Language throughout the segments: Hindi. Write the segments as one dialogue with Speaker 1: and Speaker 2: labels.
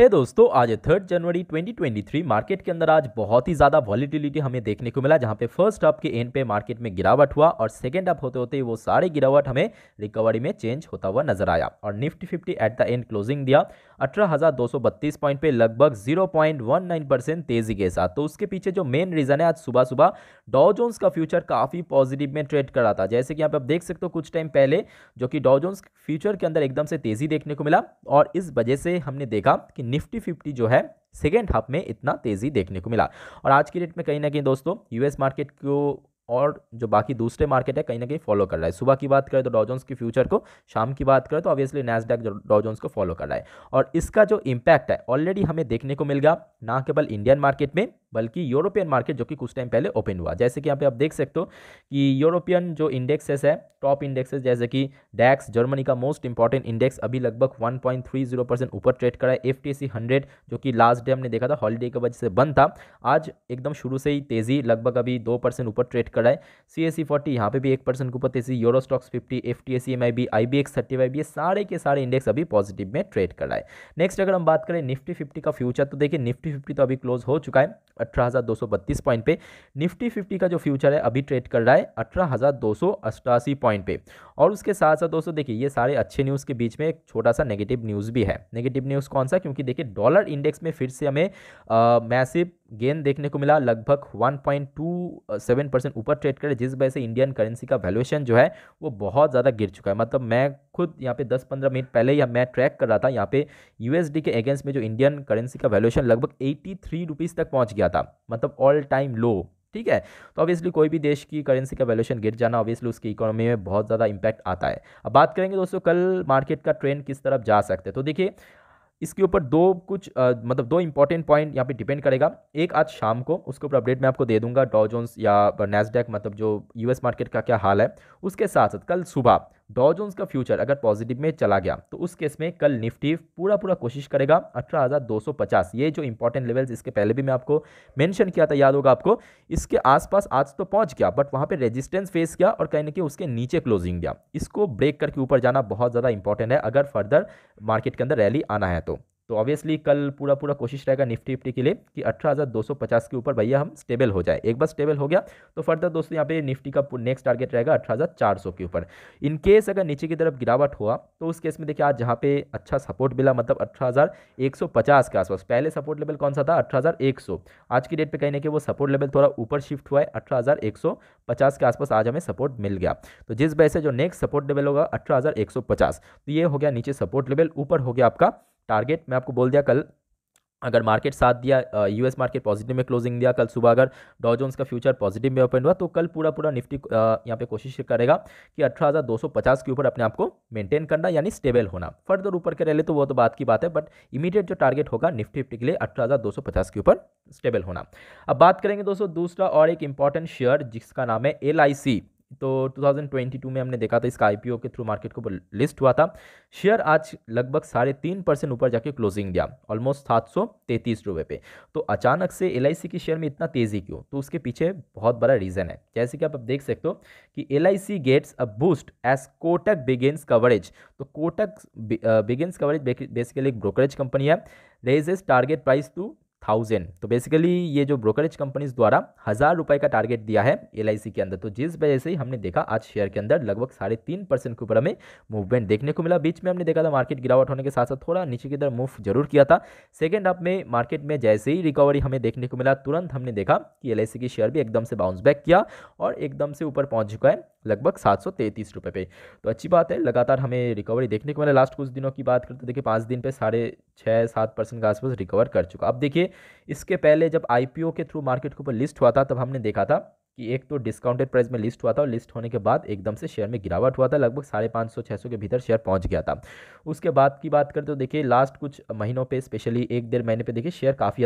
Speaker 1: हे दोस्तों आज थर्ड जनवरी 2023 मार्केट के अंदर आज बहुत ही ज़्यादा वॉलीटिलिटी हमें देखने को मिला जहां पे फर्स्ट अप के एंड पे मार्केट में गिरावट हुआ और सेकेंड अप होते होते वो सारे गिरावट हमें रिकवरी में चेंज होता हुआ नजर आया और Nifty fifty at the end closing दिया अठारह पॉइंट पे लगभग जीरो परसेंट तेजी के साथ तो उसके पीछे जो मेन रीज़न है आज सुबह सुबह डॉजोन्स का फ्यूचर काफ़ी पॉजिटिव में ट्रेड कर रहा था जैसे कि यहाँ पे आप देख सकते हो कुछ टाइम पहले जो कि डॉजोन्स फ्यूचर के अंदर एकदम से तेज़ी देखने को मिला और इस वजह से हमने देखा कि निफ्टी फिफ्टी जो है सेकेंड हाफ में इतना तेज़ी देखने को मिला और आज की डेट में कहीं ना कहीं दोस्तों यूएस मार्केट को और जो बाकी दूसरे मार्केट है कहीं ना कहीं फॉलो कर रहा है सुबह की बात करें तो डॉजोन्स की फ्यूचर को शाम की बात करें तो ऑब्वियसली नेसडेक डॉजोन्स को फॉलो कर रहा है और इसका जो इम्पैक्ट है ऑलरेडी हमें देखने को मिल गया ना केवल इंडियन मार्केट में बल्कि यूरोपियन मार्केट जो कि कुछ टाइम पहले ओपन हुआ जैसे कि यहाँ पे आप देख सकते हो कि यूरोपियन जो इंडेक्सेस है टॉप इंडेक्सेस जैसे कि डैक्स जर्मनी का मोस्ट इंपॉर्टेंट इंडेक्स अभी लगभग 1.30 परसेंट ऊपर ट्रेड करा है एफ टी हंड्रेड जो कि लास्ट डे हमने देखा था हॉलीडे की वजह से बंद था आज एकदम शुरू से ही तेज़ी लगभग अभी दो परसेंट ऊपर ट्रेड करा है सी एस सी फोर्टी यहाँ पर भी एक परसेंट के ऊपर तेजी Euro Stoxx fifty F T S C M I B I B X thirty five ये सारे के सारे इंडेक्स अभी पॉजिटिव में ट्रेड करा है नेक्स्ट अगर हम बात करें निफ्टी फिफ्टी का फ्यूचर तो देखिए निफ्टी फिफ्टी तो अभी क्लोज हो चुका है अठारह पॉइंट पे निफ्टी फिफ्टी का जो फ्यूचर है अभी ट्रेड कर रहा है अठारह पॉइंट पे और उसके साथ साथ दोस्तों देखिए ये सारे अच्छे न्यूज़ के बीच में एक छोटा सा नेगेटिव न्यूज़ भी है नेगेटिव न्यूज़ कौन सा क्योंकि देखिए डॉलर इंडेक्स में फिर से हमें मैसिव गेन देखने को मिला लगभग 1.27 परसेंट ऊपर ट्रेड करे जिस वजह से इंडियन करेंसी का वैल्यूएशन जो है वो बहुत ज़्यादा गिर चुका है मतलब मैं खुद यहाँ पे 10-15 मिनट पहले या मैं ट्रैक कर रहा था यहाँ पे यूएसडी के अगेंस्ट में जो इंडियन करेंसी का वैल्यूएशन लगभग 83 थ्री तक पहुँच गया था मतलब ऑल टाइम लो ठीक है तो ऑब्वियसली कोई भी देश की करेंसी का वैल्यूशन गिर जाना ऑब्वियसली उसकी इकोनॉमी में बहुत ज़्यादा इंपैक्ट आता है अब बात करेंगे दोस्तों कल मार्केट का ट्रेंड किस तरफ जा सकते हैं तो देखिए इसके ऊपर दो कुछ आ, मतलब दो इंपॉर्टेंट पॉइंट यहाँ पे डिपेंड करेगा एक आज शाम को उसके ऊपर अपडेट मैं आपको दे दूंगा डॉ जोन्स या नेसडेक मतलब जो यूएस मार्केट का क्या हाल है उसके साथ साथ कल सुबह डॉजोन्स का फ्यूचर अगर पॉजिटिव में चला गया तो उस केस में कल निफ्टी पूरा पूरा कोशिश करेगा 18,250 ये जो इंपॉर्टेंट लेवल्स इसके पहले भी मैं आपको मेंशन किया था याद होगा आपको इसके आसपास आज तो पहुंच गया बट वहाँ पे रेजिस्टेंस फेस किया और कहीं ना कहीं उसके नीचे क्लोजिंग गया इसको ब्रेक करके ऊपर जाना बहुत ज़्यादा इंपॉर्टेंट है अगर फर्दर मार्केट के अंदर रैली आना है तो तो ऑब्वियसली कल पूरा पूरा कोशिश रहेगा निफ्टी निफ्टी के लिए कि 18,250 के ऊपर भैया हम स्टेबल हो जाए एक बार स्टेबल हो गया तो फर्दर दोस्तों यहाँ पे निफ्टी का नेक्स्ट टारगेट रहेगा 18,400 के ऊपर इन केस अगर नीचे की तरफ गिरावट हुआ तो उस केस में देखिए आज जहाँ पे अच्छा सपोर्ट मिला मतलब अठारह के आसपास पहले सपोर्ट लेवल कौन सा था अठारह आज की डेट पर कहीं ना कि वो सपोर्ट लेवल थोड़ा ऊपर शिफ्ट हुआ है अठारह के आसपास आज हमें सपोर्ट मिल गया तो जिस वजह से जो नेक्स्ट सपोर्ट लेवल होगा अठारह तो ये हो गया नीचे सपोर्ट लेवल ऊपर हो गया आपका टारगेट मैं आपको बोल दिया कल अगर मार्केट साथ दिया यूएस मार्केट पॉजिटिव में क्लोजिंग दिया कल सुबह अगर डॉ जोन्स का फ्यूचर पॉजिटिव में ओपन हुआ तो कल पूरा पूरा निफ्टी यहाँ पे कोशिश करेगा कि 18,250 के ऊपर अपने आप को मेंटेन करना यानी स्टेबल होना फर्दर ऊपर के ले तो वो तो बात की बात है बट इमीडिएट जो टारगेट होगा निफ्टी निफ्टी के लिए अठारह के ऊपर स्टेबल होना अब बात करेंगे दोस्तों दूसरा और एक इंपॉर्टेंट शेयर जिसका नाम है एल तो 2022 में हमने देखा था इसका आईपीओ के थ्रू मार्केट को लिस्ट हुआ था शेयर आज लगभग साढ़े तीन परसेंट ऊपर जाके क्लोजिंग दिया ऑलमोस्ट सात सौ तैंतीस रुपये पे तो अचानक से एल के शेयर में इतना तेज़ी क्यों तो उसके पीछे बहुत बड़ा रीज़न है जैसे कि आप अब देख सकते हो कि एल गेट्स तो a boost as Kotak begins coverage तो कोटक बिगेन्स कवरेज बेसिकली एक ब्रोकरेज कंपनी है raises target price two thousand तो बेसिकली ये जो ब्रोकरेज कंपनीज द्वारा हज़ार रुपये का टारगेट दिया है एल के अंदर तो जिस वजह से हमने देखा आज शेयर के अंदर लगभग साढ़े तीन परसेंट के ऊपर हमें मूवमेंट देखने को मिला बीच में हमने देखा था मार्केट गिरावट होने के साथ साथ थोड़ा नीचे की तरफ मूव जरूर किया था सेकेंड हाफ में मार्केट में जैसे ही रिकवरी हमें देखने को मिला तुरंत हमने देखा कि एल की शेयर भी एकदम से बाउंस बैक किया और एकदम से ऊपर पहुँच चुका है लगभग सात सौ तैंतीस रुपये पे तो अच्छी बात है लगातार हमें रिकवरी देखने को मिला लास्ट कुछ दिनों की बात करते देखिए पाँच दिन पे साढ़े छः सात परसेंट के आसपास रिकवर कर चुका अब देखिए इसके पहले जब आईपीओ के थ्रू मार्केट के ऊपर लिस्ट हुआ था तब हमने देखा था कि एक तो डिस्काउंटेड प्राइस में लिस्ट हुआ था और लिस्ट होने के बाद एकदम से शेयर में गिरावट हुआ था लगभग साढ़े पाँच सौ छः सौ के भीतर शेयर पहुंच गया था उसके बाद की बात करते तो देखिए लास्ट कुछ महीनों पे स्पेशली एक डेढ़ महीने पे देखिए शेयर काफ़ी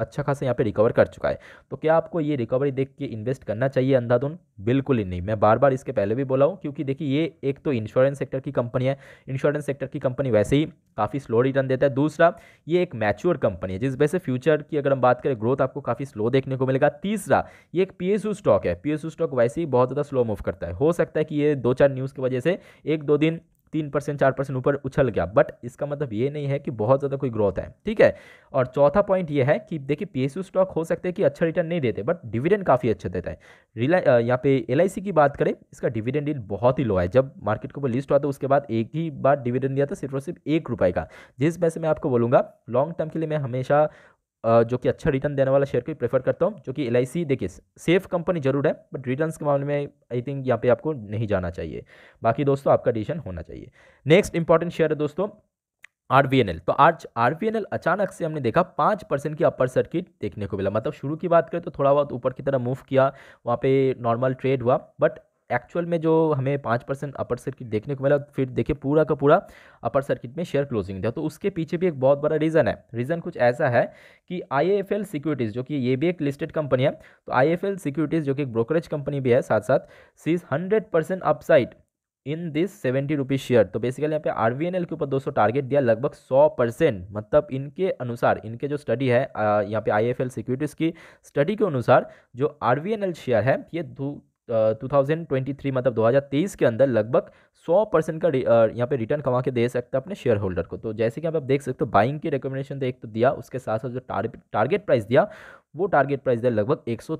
Speaker 1: अच्छा खासा यहाँ पे रिकवर कर चुका है तो क्या आपको ये रिकवरी देख के इन्वेस्ट करना चाहिए अंधाधुन बिल्कुल ही नहीं मैं बार बार इसके पहले भी बोला हूँ क्योंकि देखिए ये एक तो इंश्योरेंस सेक्टर की कंपनी है इंश्योरेंस सेक्टर की कंपनी वैसे ही काफ़ी स्लो रिटर्न देता है दूसरा ये एक मैच्योर कंपनी है जिस वजह से फ्यूचर की अगर हम बात करें ग्रोथ आपको काफ़ी स्लो देखने को मिलेगा तीसरा ये एक पी स्टॉक है पी स्टॉक वैसे ही बहुत ज़्यादा स्लो मूव करता है हो सकता है कि ये दो चार न्यूज़ की वजह से एक दो दिन तीन परसेंट चार परसेंट ऊपर उछल गया बट इसका मतलब ये नहीं है कि बहुत ज़्यादा कोई ग्रोथ है ठीक है और चौथा पॉइंट ये है कि देखिए पी स्टॉक हो सकते हैं कि अच्छा रिटर्न नहीं देते बट डिविडेंड काफ़ी अच्छा देता है रिला यहाँ पे एल की बात करें इसका डिविडेंड डील बहुत ही लो है जब मार्केट के ऊपर लिस्ट हुआ था उसके बाद एक ही बार डिविडेंड दिया था सिर्फ और सिर्फ एक रुपये का जिस वैसे मैं आपको बोलूँगा लॉन्ग टर्म के लिए मैं हमेशा जो कि अच्छा रिटर्न देने वाला शेयर को प्रेफर करता हूँ जो कि एल देखिए सेफ कंपनी जरूर है बट रिटर्न के मामले में आई थिंक यहाँ पे आपको नहीं जाना चाहिए बाकी दोस्तों आपका डिसीजन होना चाहिए नेक्स्ट इंपॉर्टेंट शेयर है दोस्तों आर वी एन एल तो आज आर वी एन एल अचानक से हमने देखा पाँच परसेंट की अपर सर्किट देखने को मिला मतलब शुरू की बात करें तो थोड़ा बहुत ऊपर की तरह मूव किया वहाँ पे नॉर्मल ट्रेड हुआ बट एक्चुअल में जो हमें पाँच परसेंट अपर सर्किट देखने को मिला फिर देखिए पूरा का पूरा अपर सर्किट में शेयर क्लोजिंग दिया तो उसके पीछे भी एक बहुत बड़ा रीज़न है रीज़न कुछ ऐसा है कि आई सिक्योरिटीज़ जो कि ये भी एक लिस्टेड कंपनी है तो आई सिक्योरिटीज़ जो कि एक ब्रोकरेज कंपनी भी है साथ साथ sees hundred percent upside in this seventy rupees share तो बेसिकली यहाँ पे आर वी एन एल के ऊपर दो सौ टारगेट दिया लगभग सौ परसेंट मतलब इनके अनुसार इनके जो स्टडी है यहाँ पे आई एफ एल सिक्योरिटीज़ की स्टडी के अनुसार जो R V N L share है ये 2023 मतलब 2023 के अंदर लगभग 100 परसेंट का यहाँ पे रिटर्न कमा के दे सकता है अपने शेयर होल्डर को तो जैसे कि आप देख सकते हो बाइंग की रिकमेंडेशन तो एक तो दिया उसके साथ साथ जो टारगेट प्राइस दिया वो टारगेट प्राइस दिया लगभग एक सौ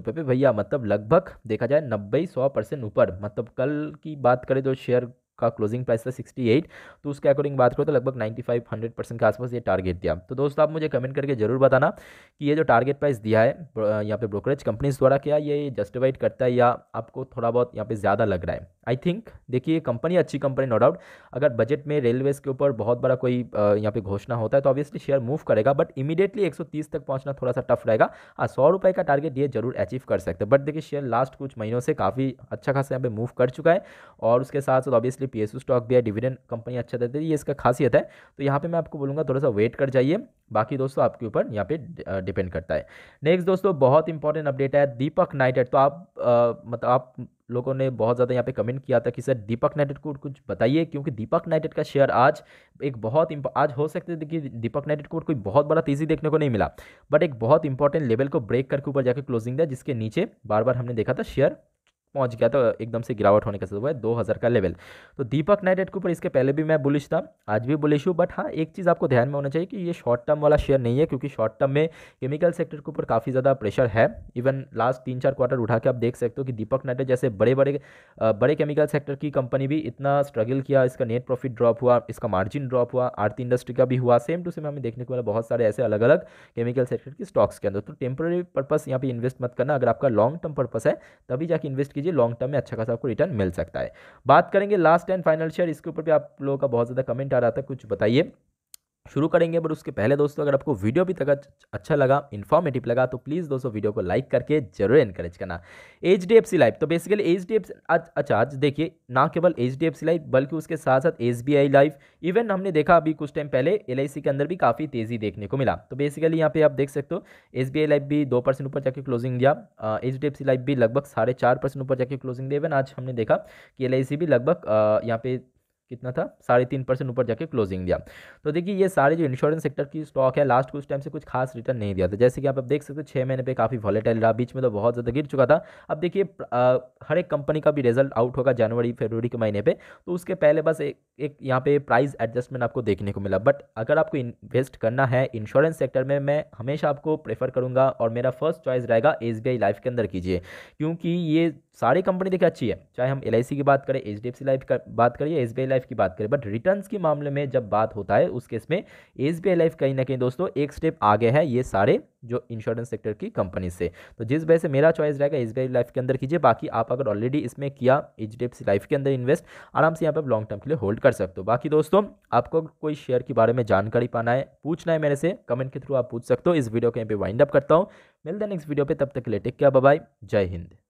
Speaker 1: पे भैया मतलब लगभग देखा जाए नब्बे सौ परसेंट ऊपर मतलब कल की बात करें तो शेयर का क्लोजिंग प्राइस था 68 तो उसके अकॉर्डिंग बात करो तो लगभग 95 100 परसेंट के आसपास ये टारगेट दिया तो दोस्तों आप मुझे कमेंट करके जरूर बताना कि ये जो टारगेट प्राइस दिया है यहाँ पे ब्रोकरेज कंपनीज द्वारा क्या ये जस्टिफाइड करता है या आपको थोड़ा बहुत यहाँ पे ज़्यादा लग रहा है आई थिंक देखिए कंपनी अच्छी कंपनी नो डाउट अगर बजट में रेलवेज़ के ऊपर बहुत बड़ा कोई यहाँ पे घोषणा होता है तो ऑब्वियसली शेयर मूव करेगा बट इमीडिएटली 130 तक पहुँचना थोड़ा सा टफ रहेगा और हाँ, सौ रुपये का टारगेट ये जरूर अचीव कर सकते हैं बट देखिए शेयर लास्ट कुछ महीनों से काफ़ी अच्छा खासा यहाँ पे मूव कर चुका है और उसके साथ साथ ऑब्वियसली पी स्टॉक भी है डिविडेंड कंपनी अच्छा देती है ये इसका खासियत है तो यहाँ पे मैं आपको बोलूँगा थोड़ा सा वेट कर जाइए बाकी दोस्तों आपके ऊपर यहाँ पे डिपेंड करता है नेक्स्ट दोस्तों बहुत इंपॉर्टेंट अपडेट है दीपक नाइटेड तो आप आ, मतलब आप लोगों ने बहुत ज़्यादा यहाँ पे कमेंट किया था कि सर दीपक नाइटेड को कुछ बताइए क्योंकि दीपक नाइटेड का शेयर आज एक बहुत आज हो सकते थे कि दीपक नाइटेड को कोई बहुत बड़ा तेज़ी देखने को नहीं मिला बट एक बहुत इंपॉर्टेंट लेवल को ब्रेक करके ऊपर जाकर क्लोजिंग दिया जिसके नीचे बार बार हमने देखा था शेयर पहुंच गया था एकदम से गिरावट होने का हुआ है दो हज़ार का लेवल तो दीपक नाइटेड के ऊपर इसके पहले भी मैं बुलिश था आज भी बुलिश हूँ बट हाँ एक चीज़ आपको ध्यान में होना चाहिए कि ये शॉर्ट टर्म वाला शेयर नहीं है क्योंकि शॉर्ट टर्म में केमिकल सेक्टर के ऊपर काफ़ी ज़्यादा प्रेशर है इवन लास्ट तीन चार क्वार्टर उठा के आप देख सकते हो कि दीपक नाइटेड जैसे बड़े बड़े बड़े केमिकल सेक्टर की कंपनी भी इतना स्ट्रगल किया इसका नेट प्रॉफिट ड्रॉप हुआ इसका मार्जिन ड्रॉप हुआ आरती इंडस्ट्री का भी हुआ सेम टू सेम हमें देखने को मिला बहुत सारे ऐसे अलग अलग केमिकल सेक्टर के स्टॉक्स के अंदर तो टेम्प्रेरी पर्पज़ यहाँ पर इन्वेस्ट मत करना अगर आपका लॉन्ग टर्म पर्पज़ है तभी जाके इन्वेस्ट कीजिए लीजिए लॉन्ग टर्म में अच्छा खासा आपको रिटर्न मिल सकता है बात करेंगे लास्ट एंड फाइनल शेयर इसके ऊपर भी आप लोगों का बहुत ज़्यादा कमेंट आ रहा था कुछ बताइए शुरू करेंगे बट उसके पहले दोस्तों अगर आपको वीडियो भी तक अच्छा लगा इन्फॉर्मेटिव लगा तो प्लीज़ दोस्तों वीडियो को लाइक करके जरूर एनकरेज करना H D F C life तो बेसिकली एच डी एफ अच्छा आज देखिए ना केवल H D F C life बल्कि उसके साथ साथ S B I life even हमने देखा अभी कुछ टाइम पहले एल आई सी के अंदर भी काफ़ी तेज़ी देखने को मिला तो बेसिकली यहाँ पे आप देख सकते हो एस बी आई लाइफ भी दो परसेंट ऊपर जाके क्लोजिंग दिया H D F C life भी लगभग साढ़े चार परसेंट ऊपर जाके क्लोजिंग दिया इवन आज हमने देखा कि एल आई सी भी लगभग यहाँ पे कितना था साढ़े तीन परसेंट ऊपर जाके क्लोजिंग दिया तो देखिए ये सारे जो इंश्योरेंस सेक्टर की स्टॉक है लास्ट कुछ टाइम से कुछ खास रिटर्न नहीं दिया था जैसे कि आप, देख सकते हो छः महीने पे काफ़ी वॉलेटाइल रहा बीच में तो बहुत ज़्यादा गिर चुका था अब देखिए हर एक कंपनी का भी रिजल्ट आउट होगा जनवरी फरवरी के महीने पर तो उसके पहले बस एक एक यहाँ पे प्राइस एडजस्टमेंट आपको देखने को मिला बट अगर आपको इन्वेस्ट करना है इंश्योरेंस सेक्टर में मैं हमेशा आपको प्रेफर करूँगा और मेरा फर्स्ट चॉइस रहेगा एस लाइफ के अंदर कीजिए क्योंकि ये सारी कंपनी देखिए अच्छी है चाहे हम एल की बात करें एच लाइफ का बात करें या एस लाइफ लाइफ की बात करें बट रिटर्न के मामले में जब बात होता है उस केस में एस लाइफ कहीं ना कहीं दोस्तों एक स्टेप आगे है ये सारे जो इंश्योरेंस सेक्टर की कंपनी से तो जिस वजह से मेरा चॉइस रहेगा एस लाइफ के अंदर कीजिए बाकी आप अगर ऑलरेडी इसमें किया एच लाइफ के अंदर इन्वेस्ट आराम से यहाँ पर लॉन्ग टर्म के लिए होल्ड कर सकते हो बाकी दोस्तों आपको कोई शेयर के बारे में जानकारी पाना है पूछना है मेरे से कमेंट के थ्रू आप पूछ सकते हो इस वीडियो को यहाँ पे वाइंड अप करता हूँ मिलते हैं नेक्स्ट वीडियो पे तब तक के लिए टेक क्या बाय जय हिंद